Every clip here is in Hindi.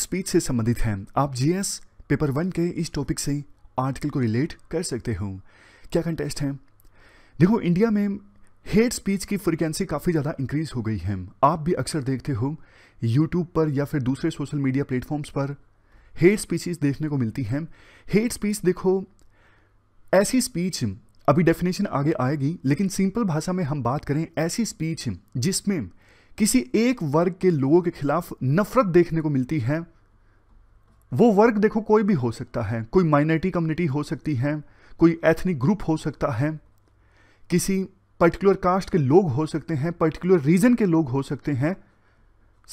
स्पीच से संबंधित हैं आप जीएस पेपर वन के इस टॉपिक से आर्टिकल को रिलेट कर सकते हो क्या कंटेस्ट है देखो इंडिया में हेट स्पीच की फ्रिक्वेंसी काफ़ी ज़्यादा इंक्रीज हो गई है आप भी अक्सर देखते हो यूट्यूब पर या फिर दूसरे सोशल मीडिया प्लेटफॉर्म्स पर हेट स्पीचेस देखने को मिलती हैं हेट स्पीच देखो ऐसी स्पीच अभी डेफिनेशन आगे आएगी लेकिन सिंपल भाषा में हम बात करें ऐसी स्पीच जिसमें किसी एक वर्ग के लोगों के खिलाफ नफरत देखने को मिलती है वो वर्ग देखो कोई भी हो सकता है कोई माइनॉरिटी कम्युनिटी हो सकती है कोई एथनिक ग्रुप हो सकता है किसी पर्टिकुलर कास्ट के लोग हो सकते हैं पर्टिकुलर रीजन के लोग हो सकते हैं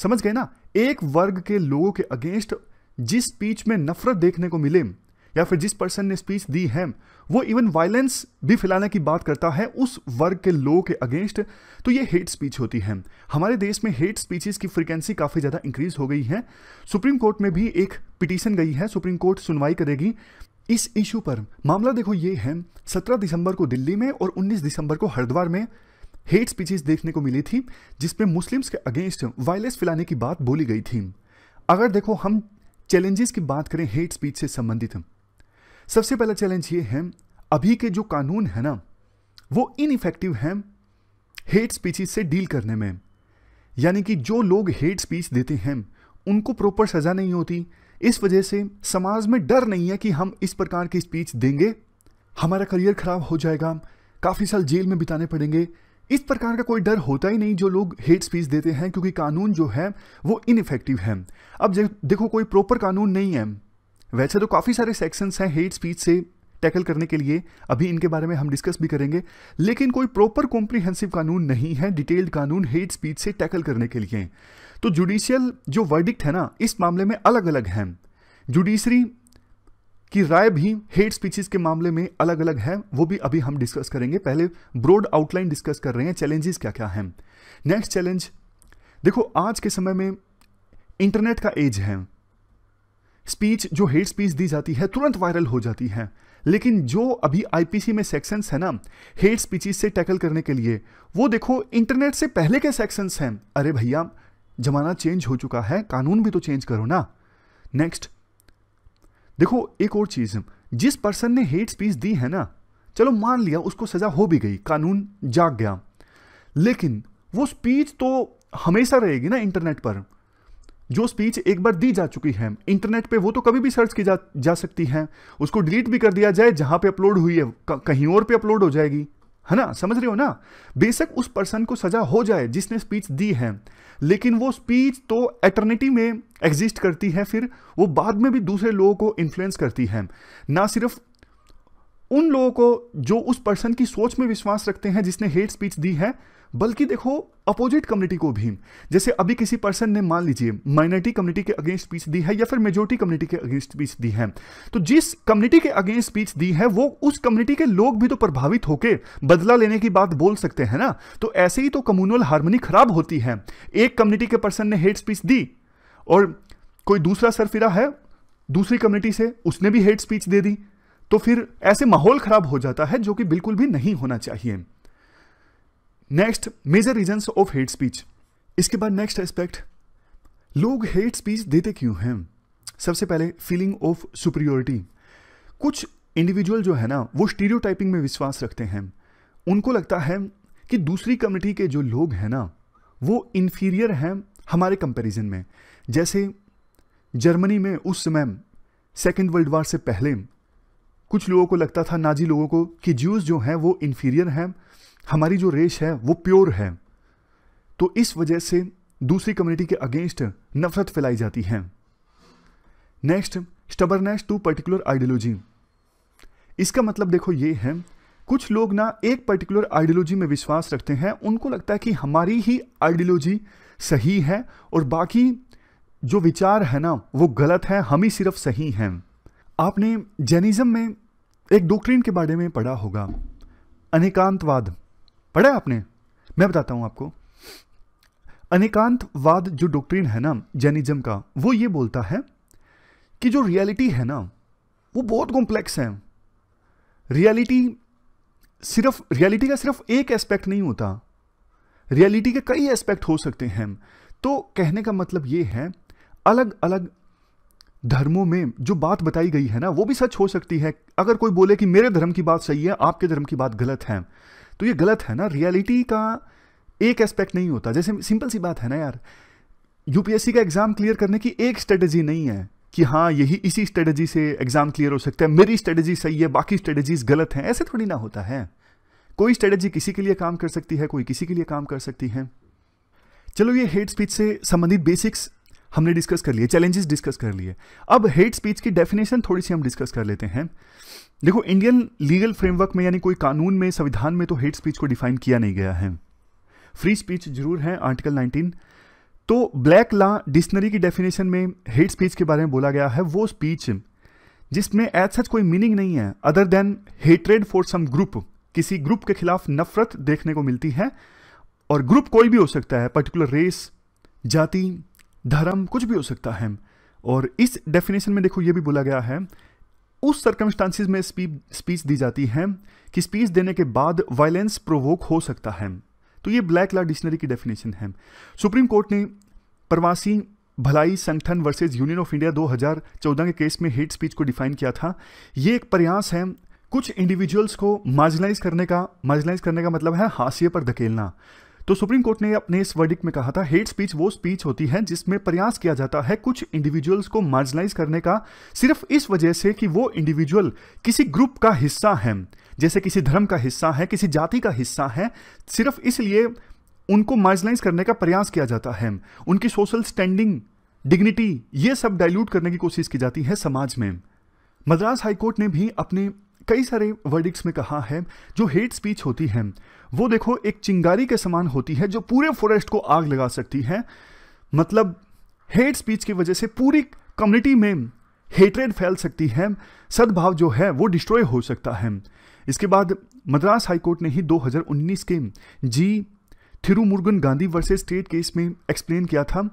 समझ गए ना एक वर्ग के लोगों के अगेंस्ट जिस स्पीच में नफरत देखने को मिले या फिर जिस पर्सन ने स्पीच दी है वो इवन वायलेंस भी फैलाने की बात करता है उस वर्ग के लोगों के अगेंस्ट तो ये हेट स्पीच होती है हमारे देश में हेट स्पीचेस की फ्रिक्वेंसी काफ़ी ज़्यादा इंक्रीज हो गई है सुप्रीम कोर्ट में भी एक पिटीशन गई है सुप्रीम कोर्ट सुनवाई करेगी इस इशू पर मामला देखो ये है 17 दिसंबर को दिल्ली में और 19 दिसंबर को हरिद्वार में हेट स्पीचेस देखने को मिली थी जिसमें मुस्लिम्स के अगेंस्ट वायलेंस फैलाने की बात बोली गई थी अगर देखो हम चैलेंजेस की बात करें हेट स्पीच से संबंधित सबसे पहला चैलेंज ये है अभी के जो कानून है ना वो इनफेक्टिव हैं हेट स्पीचेस से डील करने में यानी कि जो लोग हेट स्पीच देते हैं उनको प्रॉपर सज़ा नहीं होती इस वजह से समाज में डर नहीं है कि हम इस प्रकार की स्पीच देंगे हमारा करियर ख़राब हो जाएगा काफ़ी साल जेल में बिताने पड़ेंगे इस प्रकार का कोई डर होता ही नहीं जो लोग हेट स्पीच देते हैं क्योंकि कानून जो है वो इनफेक्टिव है अब देखो कोई प्रॉपर कानून नहीं है वैसे तो काफ़ी सारे सेक्शंस हैं हेट स्पीच से टैकल करने के लिए अभी इनके बारे में हम डिस्कस भी करेंगे लेकिन कोई प्रॉपर कॉम्प्रिहेंसिव कानून नहीं है डिटेल्ड कानून हेट स्पीच से टैकल करने के लिए तो जुडिशियल जो वर्डिक्ट है ना इस मामले में अलग अलग हैं जुडिशरी की राय भी हेट स्पीचेस के मामले में अलग अलग है वो भी अभी हम डिस्कस करेंगे पहले ब्रॉड आउटलाइन डिस्कस कर रहे हैं चैलेंजेस क्या क्या हैं नेक्स्ट चैलेंज देखो आज के समय में इंटरनेट का एज है स्पीच जो हेट स्पीच दी जाती है तुरंत वायरल हो जाती है लेकिन जो अभी आईपीसी में सेक्शंस है ना हेट स्पीच से टैकल करने के लिए वो देखो इंटरनेट से पहले के सेक्शंस हैं अरे भैया जमाना चेंज हो चुका है कानून भी तो चेंज करो ना नेक्स्ट देखो एक और चीज़ जिस पर्सन ने हेट स्पीच दी है ना चलो मान लिया उसको सज़ा हो भी गई कानून जाग गया लेकिन वो स्पीच तो हमेशा रहेगी ना इंटरनेट पर जो स्पीच एक बार दी जा चुकी है इंटरनेट पे वो तो कभी भी सर्च की जा जा सकती है उसको डिलीट भी कर दिया जाए जहां पे अपलोड हुई है कहीं और पे अपलोड हो जाएगी है ना समझ रहे हो ना बेशक उस पर्सन को सजा हो जाए जिसने स्पीच दी है लेकिन वो स्पीच तो एटर्निटी में एग्जिस्ट करती है फिर वो बाद में भी दूसरे लोगों को इन्फ्लुएंस करती है ना सिर्फ उन लोगों को जो उस पर्सन की सोच में विश्वास रखते हैं जिसने हेट स्पीच दी है बल्कि देखो अपोजिट कम्युनिटी को भी जैसे अभी किसी पर्सन ने मान लीजिए माइनॉरिटी कम्युनिटी के अगेंस्ट स्पीच दी है या फिर मेजोरिटी कम्युनिटी के अगेंस्ट स्पीच दी है तो जिस कम्युनिटी के अगेंस्ट स्पीच दी है वो उस कम्युनिटी के लोग भी तो प्रभावित होकर बदला लेने की बात बोल सकते हैं ना तो ऐसे ही तो कम्युनल हारमोनी खराब होती है एक कम्युनिटी के पर्सन ने हेट स्पीच दी और कोई दूसरा सरफिरा है दूसरी कम्युनिटी से उसने भी हेट स्पीच दे दी तो फिर ऐसे माहौल खराब हो जाता है जो कि बिल्कुल भी नहीं होना चाहिए next major reason of hate speech इसके बाद नेक्स्ट एस्पेक्ट लोग हेट स्पीच देते क्यों हैं सबसे पहले फीलिंग ऑफ सुप्रियोरिटी कुछ इंडिविजुअल जो है ना वो स्टीरियोटाइपिंग में विश्वास रखते हैं उनको लगता है कि दूसरी कम्युनिटी के जो लोग हैं ना वो इन्फीरियर हैं हमारे कंपैरिजन में जैसे जर्मनी में उस समय सेकेंड वर्ल्ड वार से पहले कुछ लोगों को लगता था नाजी लोगों को कि ज्यूज जो हैं वो इन्फीरियर हैं हमारी जो रेस है वो प्योर है तो इस वजह से दूसरी कम्युनिटी के अगेंस्ट नफरत फैलाई जाती है next stubbornness to particular ideology इसका मतलब देखो ये है कुछ लोग ना एक पर्टिकुलर आइडियोलॉजी में विश्वास रखते हैं उनको लगता है कि हमारी ही आइडियोलॉजी सही है और बाकी जो विचार है ना वो गलत है हम ही सिर्फ सही हैं आपने जैनिज़्म में एक डोक्ट्रिन के बारे में पढ़ा होगा अनेकांतवाद पढ़ा है आपने मैं बताता हूं आपको अनेकांतवाद जो डॉक्ट्रिन है ना जैनिज्म का वो ये बोलता है कि जो रियलिटी है ना वो बहुत कॉम्प्लेक्स है रियलिटी सिर्फ रियलिटी का सिर्फ एक एस्पेक्ट नहीं होता रियलिटी के कई एस्पेक्ट हो सकते हैं तो कहने का मतलब ये है अलग अलग धर्मों में जो बात बताई गई है ना वो भी सच हो सकती है अगर कोई बोले कि मेरे धर्म की बात सही है आपके धर्म की बात गलत है तो ये गलत है ना रियलिटी का एक एस्पेक्ट नहीं होता जैसे सिंपल सी बात है ना यार यूपीएससी का एग्ज़ाम क्लियर करने की एक स्ट्रेटजी नहीं है कि हाँ यही इसी स्ट्रेटजी से एग्ज़ाम क्लियर हो सकता है मेरी स्ट्रेटजी सही है बाकी स्ट्रेटजीज गलत हैं ऐसे थोड़ी ना होता है कोई स्ट्रेटजी किसी के लिए काम कर सकती है कोई किसी के लिए काम कर सकती है चलो ये हेड स्पीच से संबंधित बेसिक्स हमने डिस्कस कर लिए चैलेंजेस डिस्कस कर लिए अब हेट स्पीच की डेफिनेशन थोड़ी सी हम डिस्कस कर लेते हैं देखो इंडियन लीगल फ्रेमवर्क में यानी कोई कानून में संविधान में तो हेट स्पीच को डिफाइन किया नहीं गया है फ्री स्पीच जरूर है आर्टिकल 19 तो ब्लैक लॉ डिक्शनरी की डेफिनेशन में हेट स्पीच के बारे में बोला गया है वो स्पीच जिसमें एज सच कोई मीनिंग नहीं है other than hatred for some group किसी ग्रुप के खिलाफ नफरत देखने को मिलती है और ग्रुप कोई भी हो सकता है पर्टिकुलर रेस जाति धर्म कुछ भी हो सकता है और इस डेफिनेशन में देखो ये भी बोला गया है उस सर्कमस्टांसिस में स्पीच दी जाती है कि स्पीच देने के बाद वायलेंस प्रोवोक हो सकता है तो ये ब्लैक लॉ डिक्शनरी की डेफिनेशन है सुप्रीम कोर्ट ने प्रवासी भलाई संगठन वर्सेस यूनियन ऑफ इंडिया 2014 के केस में हेट स्पीच को डिफाइन किया था ये एक प्रयास है कुछ इंडिविजुअल्स को मार्जिलाइज करने का मार्जिनलाइज करने का मतलब है हाशिए पर धकेलना तो सुप्रीम कोर्ट ने अपने इस वर्डिक में कहा था हेट स्पीच वो स्पीच होती है जिसमें प्रयास किया जाता है कुछ इंडिविजुअल्स को मार्जिनलाइज करने का सिर्फ इस वजह से कि वो इंडिविजुअल किसी ग्रुप का हिस्सा है जैसे किसी धर्म का हिस्सा है किसी जाति का हिस्सा है सिर्फ इसलिए उनको मार्जिनलाइज करने का प्रयास किया जाता है उनकी सोशल स्टैंडिंग डिग्निटी ये सब डायल्यूट करने की कोशिश की जाती है समाज में मद्रास हाईकोर्ट ने भी अपने कई सारे वर्डिक्स में कहा है जो हेट स्पीच होती है वो देखो एक चिंगारी के समान होती है जो पूरे फॉरेस्ट को आग लगा सकती है मतलब हेट स्पीच की वजह से पूरी कम्युनिटी में हेटरेड फैल सकती है सद्भाव जो है वो डिस्ट्रॉय हो सकता है इसके बाद मद्रास हाईकोर्ट ने ही 2019 के G Thirumurugan Gandhi versus state case में एक्सप्लेन किया था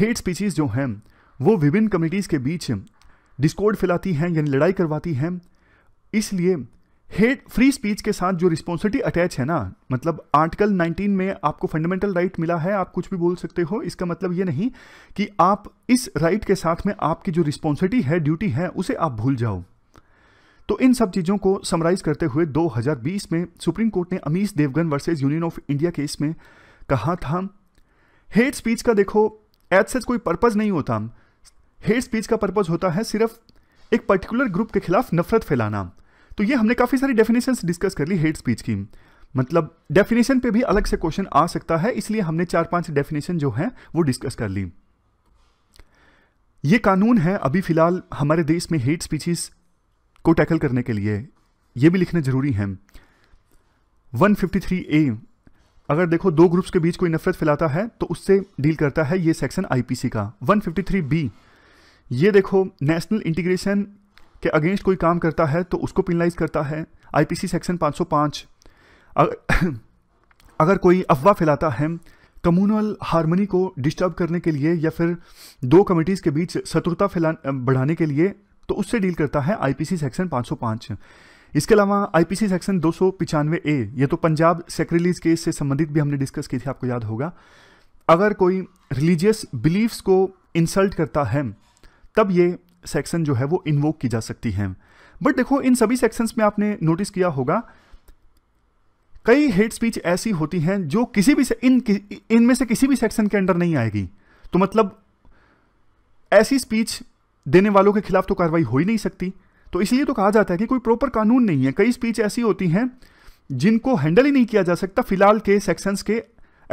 हेट स्पीचेस जो हैं वो विभिन्न कम्युनिटीज़ के बीच डिस्कोर्ड फैलाती हैं यानी लड़ाई करवाती हैं इसलिए हेट फ्री स्पीच के साथ जो रिस्पॉन्सिबिलिटी अटैच है ना मतलब आर्टिकल 19 में आपको फंडामेंटल राइट right मिला है आप कुछ भी बोल सकते हो इसका मतलब ये नहीं कि आप इस राइट right के साथ में आपकी जो रिस्पॉन्सिबिलिटी है ड्यूटी है उसे आप भूल जाओ तो इन सब चीज़ों को समराइज करते हुए 2020 में सुप्रीम कोर्ट ने Amish Devgan versus union of India case में कहा था हेट स्पीच का देखो एज सच कोई पर्पज़ नहीं होता हेट स्पीच का पर्पज़ होता है सिर्फ एक पर्टिकुलर ग्रुप के खिलाफ नफरत फैलाना तो ये हमने काफ़ी सारी डेफिनेशंस डिस्कस कर ली हेट स्पीच की मतलब डेफिनेशन पे भी अलग से क्वेश्चन आ सकता है इसलिए हमने चार पांच डेफिनेशन जो है वो डिस्कस कर ली ये कानून है अभी फिलहाल हमारे देश में हेट स्पीचेस को टैकल करने के लिए ये भी लिखना ज़रूरी है 153 ए अगर देखो दो ग्रुप्स के बीच कोई नफरत फैलाता है तो उससे डील करता है ये सेक्शन आईपीसी का 153 बी ये देखो नेशनल इंटीग्रेशन के अगेंस्ट कोई काम करता है तो उसको पिनलाइज करता है आईपीसी सेक्शन 505 अगर, अगर कोई अफवाह फैलाता है कम्युनल हारमोनी को डिस्टर्ब करने के लिए या फिर दो कमिटीज़ के बीच शत्रुता फैला बढ़ाने के लिए तो उससे डील करता है आईपीसी सेक्शन 505 इसके अलावा आईपीसी सेक्शन दो ए ये तो पंजाब सेक्रेलीज केस से संबंधित भी हमने डिस्कस की थी आपको याद होगा अगर कोई रिलीजियस बिलीव्स को इंसल्ट करता है तब ये सेक्शन जो है वो इन्वोक की जा सकती हैं बट देखो इन सभी सेक्शंस में आपने नोटिस किया होगा कई हेट स्पीच ऐसी होती हैं जो किसी भी से, इन इनमें से किसी भी सेक्शन के अंडर नहीं आएगी तो मतलब ऐसी स्पीच देने वालों के खिलाफ तो कार्रवाई हो ही नहीं सकती तो इसलिए तो कहा जाता है कि कोई प्रॉपर कानून नहीं है कई स्पीच ऐसी होती हैं जिनको हैंडल ही नहीं किया जा सकता फिलहाल के सेक्शंस के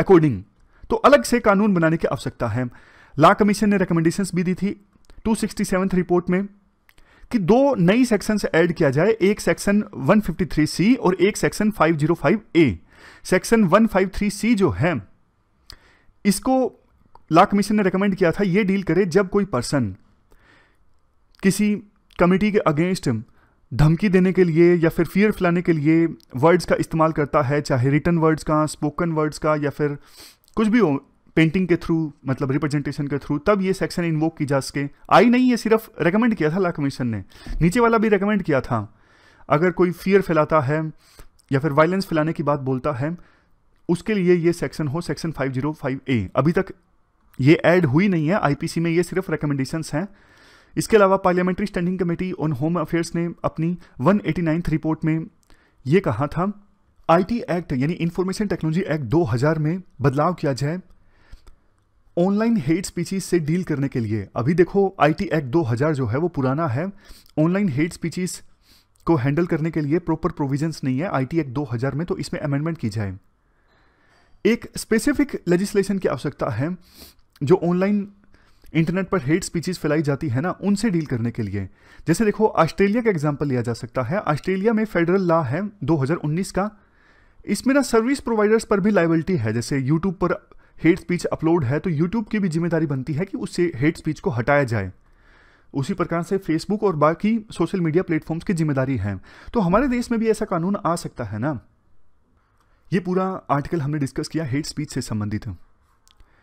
अकॉर्डिंग तो अलग से कानून बनाने की आवश्यकता है लॉ कमीशन ने रिकमेंडेशंस भी दी थी 267 रिपोर्ट में कि दो नई सेक्शन एड ऐड किया जाए एक सेक्शन 153 सी और एक सेक्शन 505 ए सेक्शन 153 सी जो है इसको ला कमीशन ने रेकमेंड किया था ये डील करे जब कोई पर्सन किसी कमेटी के अगेंस्ट धमकी देने के लिए या फिर फियर फैलाने के लिए वर्ड्स का इस्तेमाल करता है चाहे रिटर्न वर्ड्स का स्पोकन वर्ड्स का या फिर कुछ भी हो पेंटिंग के थ्रू मतलब रिप्रेजेंटेशन के थ्रू तब ये सेक्शन इन्वोक की जा सके आई नहीं ये सिर्फ रिकमेंड किया था ला कमीशन ने नीचे वाला भी रिकमेंड किया था अगर कोई फियर फैलाता है या फिर वायलेंस फैलाने की बात बोलता है उसके लिए ये सेक्शन हो सेक्शन 505 ए अभी तक ये ऐड हुई नहीं है आईपीसी में ये सिर्फ रिकमेंडेशंस हैं इसके अलावा parliamentary standing committee on home affairs ने अपनी वन रिपोर्ट में ये कहा था आईटी एक्ट यानी इंफॉर्मेशन टेक्नोलॉजी एक्ट 2000 में बदलाव किया जाए ऑनलाइन हेट स्पीचिस से डील करने के लिए अभी देखो आईटी एक्ट 2000 जो है वो पुराना है ऑनलाइन हेट स्पीचिस को हैंडल करने के लिए प्रॉपर प्रोविजंस नहीं है आईटी एक्ट 2000 में तो इसमें अमेंडमेंट की जाए एक स्पेसिफिक लेजिस्लेशन की आवश्यकता है जो ऑनलाइन इंटरनेट पर हेट स्पीचेज फैलाई जाती है ना उनसे डील करने के लिए जैसे देखो ऑस्ट्रेलिया का एग्जाम्पल लिया जा सकता है ऑस्ट्रेलिया में फेडरल लॉ है दो का इसमें ना सर्विस प्रोवाइडर्स पर भी लाइबिलिटी है जैसे यूट्यूब पर हेट स्पीच अपलोड है तो यूट्यूब की भी जिम्मेदारी बनती है कि उससे हेट स्पीच को हटाया जाए उसी प्रकार से फेसबुक और बाकी सोशल मीडिया प्लेटफॉर्म्स की जिम्मेदारी है तो हमारे देश में भी ऐसा कानून आ सकता है ना ये पूरा आर्टिकल हमने डिस्कस किया हेट स्पीच से संबंधित